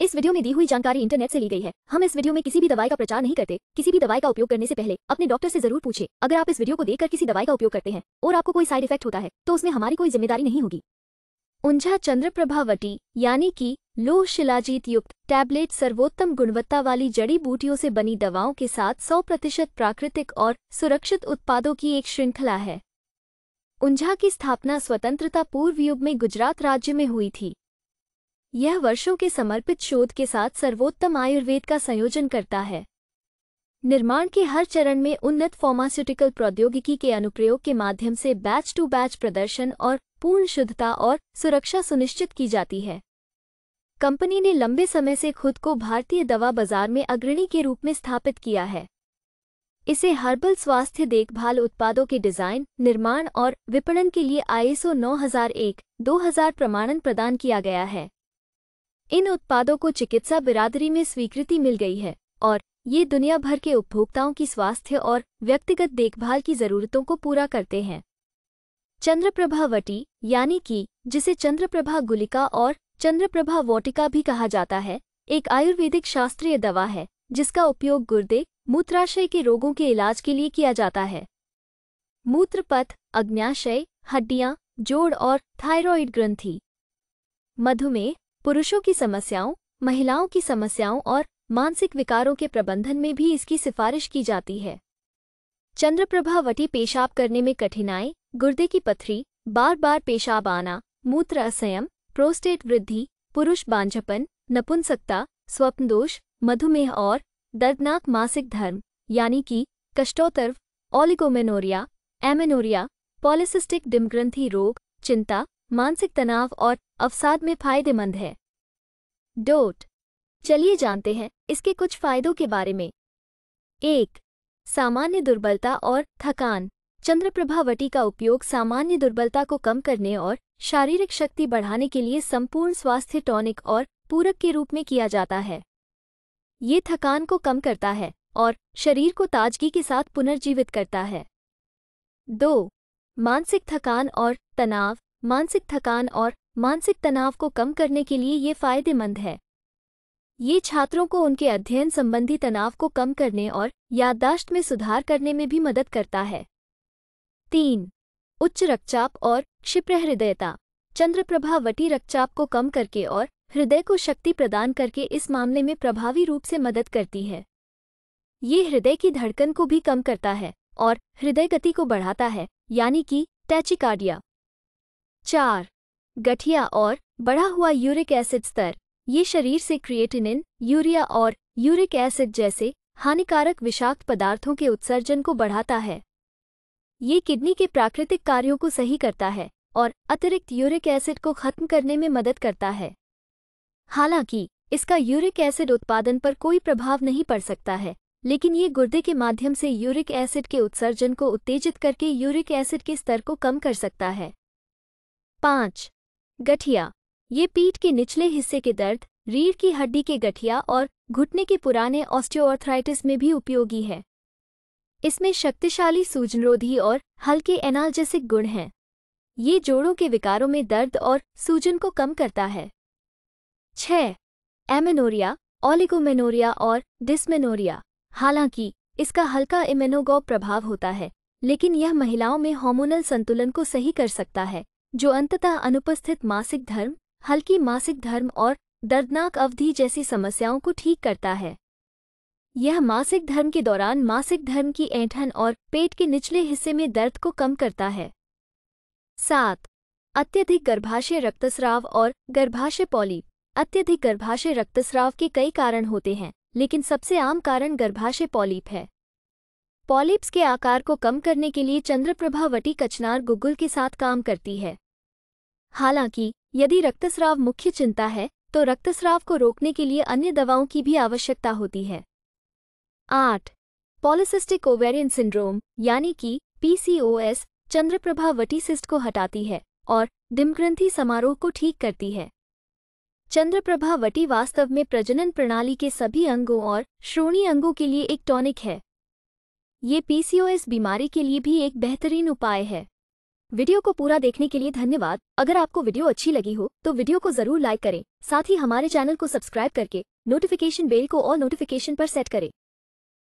इस वीडियो में दी हुई जानकारी इंटरनेट से ली गई है हम इस वीडियो में किसी भी दवाई का प्रचार नहीं करते किसी भी दवाई का उपयोग करने से पहले अपने डॉक्टर से जरूर पूछे अगर आप इस वीडियो को देखकर किसी दवाई का उपयोग करते हैं और आपको कोई साइड इफेक्ट होता है तो उसमें हमारी कोई जिम्मेदारी नहीं होगी उंझा चंद्र प्रभावटी यानी कि लोह शिलाजीत युक्त टैबलेट सर्वोत्तम गुणवत्ता वाली जड़ी बूटियों से बनी दवाओं के साथ 100 प्रतिशत प्राकृतिक और सुरक्षित उत्पादों की एक श्रृंखला है उंझा की स्थापना स्वतंत्रता पूर्व युग में गुजरात राज्य में हुई थी यह वर्षों के समर्पित शोध के साथ सर्वोत्तम आयुर्वेद का संयोजन करता है निर्माण के हर चरण में उन्नत फार्मास्यूटिकल प्रौद्योगिकी के अनुप्रयोग के माध्यम से बैच टू बैच प्रदर्शन और पूर्ण शुद्धता और सुरक्षा सुनिश्चित की जाती है कंपनी ने लंबे समय से खुद को भारतीय दवा बाजार में अग्रणी के रूप में स्थापित किया है इसे हर्बल स्वास्थ्य देखभाल उत्पादों के डिजाइन निर्माण और विपणन के लिए आईएसओ 9001, 2000 प्रमाणन प्रदान किया गया है इन उत्पादों को चिकित्सा बिरादरी में स्वीकृति मिल गई है और ये दुनिया भर के उपभोक्ताओं की स्वास्थ्य और व्यक्तिगत देखभाल की जरूरतों को पूरा करते हैं चंद्रप्रभावटी यानी कि जिसे चंद्रप्रभा गुलिका और चंद्रप्रभा वोटिका भी कहा जाता है एक आयुर्वेदिक शास्त्रीय दवा है जिसका उपयोग गुर्दे मूत्राशय के रोगों के इलाज के लिए किया जाता है मूत्रपथ अग्न्याशय हड्डियां जोड़ और थायरॉइड ग्रंथि मधुमेह पुरुषों की समस्याओं महिलाओं की समस्याओं और मानसिक विकारों के प्रबंधन में भी इसकी सिफारिश की जाती है चंद्रप्रभा वटी पेशाब करने में कठिनाई गुर्दे की पथरी बार बार पेशाब आना मूत्र असयम प्रोस्टेट वृद्धि पुरुष बांझपन नपुंसकता स्वप्नदोष मधुमेह और दर्दनाक मासिक धर्म यानी कि कष्टोतर्व ओलिगोमेनोरिया एमेनोरिया पॉलिसिस्टिक डिमग्रंथी रोग चिंता मानसिक तनाव और अवसाद में फायदेमंद है डोट चलिए जानते हैं इसके कुछ फायदों के बारे में एक सामान्य दुर्बलता और थकान चंद्रप्रभावटी का उपयोग सामान्य दुर्बलता को कम करने और शारीरिक शक्ति बढ़ाने के लिए संपूर्ण स्वास्थ्य टॉनिक और पूरक के रूप में किया जाता है ये थकान को कम करता है और शरीर को ताजगी के साथ पुनर्जीवित करता है दो मानसिक थकान और तनाव मानसिक थकान और मानसिक तनाव को कम करने के लिए ये फायदेमंद है ये छात्रों को उनके अध्ययन संबंधी तनाव को कम करने और याददाश्त में सुधार करने में भी मदद करता है तीन उच्च रक्तचाप और क्षिप्र हृदयता वटी रक्तचाप को कम करके और हृदय को शक्ति प्रदान करके इस मामले में प्रभावी रूप से मदद करती है ये हृदय की धड़कन को भी कम करता है और हृदय गति को बढ़ाता है यानी कि टैचिकार्डिया चार गठिया और बढ़ा हुआ यूरिक एसिड स्तर ये शरीर से क्रिएटिनिन यूरिया और यूरिक एसिड जैसे हानिकारक विषाक्त पदार्थों के उत्सर्जन को बढ़ाता है ये किडनी के प्राकृतिक कार्यों को सही करता है और अतिरिक्त यूरिक एसिड को खत्म करने में मदद करता है हालांकि इसका यूरिक एसिड उत्पादन पर कोई प्रभाव नहीं पड़ सकता है लेकिन ये गुर्दे के माध्यम से यूरिक एसिड के उत्सर्जन को उत्तेजित करके यूरिक एसिड के स्तर को कम कर सकता है पाँच गठिया ये पीठ के निचले हिस्से के दर्द रीढ़ की हड्डी के गठिया और घुटने के पुराने ऑस्टियोआर्थराइटिस में भी उपयोगी है इसमें शक्तिशाली सूजनरोधी और हल्के एनाल्जेसिक गुण हैं ये जोड़ों के विकारों में दर्द और सूजन को कम करता है छः एमेनोरिया ओलिगोमेनोरिया और डिस्मेनोरिया हालांकि इसका हल्का इमेनोगॉ प्रभाव होता है लेकिन यह महिलाओं में हार्मोनल संतुलन को सही कर सकता है जो अंततः अनुपस्थित मासिक धर्म हल्की मासिक धर्म और दर्दनाक अवधि जैसी समस्याओं को ठीक करता है यह मासिक धर्म के दौरान मासिक धर्म की ऐंठन और पेट के निचले हिस्से में दर्द को कम करता है सात अत्यधिक गर्भाशय रक्तस्राव और गर्भाशय पॉली अत्यधिक गर्भाशय रक्तस्राव के कई कारण होते हैं लेकिन सबसे आम कारण गर्भाशय पॉलीप है पॉलिप्स के आकार को कम करने के लिए चंद्रप्रभा वटी कचनार गुगुल के साथ काम करती है हालांकि यदि रक्तस्राव मुख्य चिंता है तो रक्तस्राव को रोकने के लिए अन्य दवाओं की भी आवश्यकता होती है आठ पॉलिसिस्टिक ओवेरियन सिंड्रोम यानी कि पीसीओएस चंद्रप्रभा सिस्ट को हटाती है और डिमग्रंथि समारोह को ठीक करती है चंद्रप्रभा वटी वास्तव में प्रजनन प्रणाली के सभी अंगों और श्रोणी अंगों के लिए एक टॉनिक है ये पीसीओएस बीमारी के लिए भी एक बेहतरीन उपाय है वीडियो को पूरा देखने के लिए धन्यवाद अगर आपको वीडियो अच्छी लगी हो तो वीडियो को जरूर लाइक करें साथ ही हमारे चैनल को सब्सक्राइब करके नोटिफिकेशन बेल को और नोटिफिकेशन पर सेट करें